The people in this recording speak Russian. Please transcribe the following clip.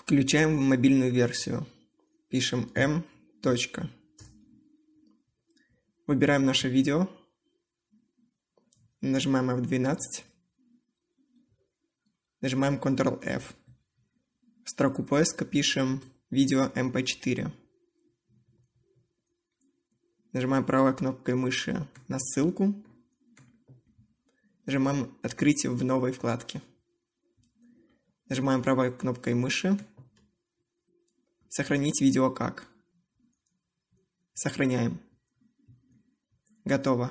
Включаем мобильную версию. Пишем m. Точка. Выбираем наше видео. Нажимаем F12. Нажимаем Ctrl-F. В строку поиска пишем видео MP4. Нажимаем правой кнопкой мыши на ссылку. Нажимаем «Открыть в новой вкладке». Нажимаем правой кнопкой мыши. Сохранить видео как. Сохраняем. Готово.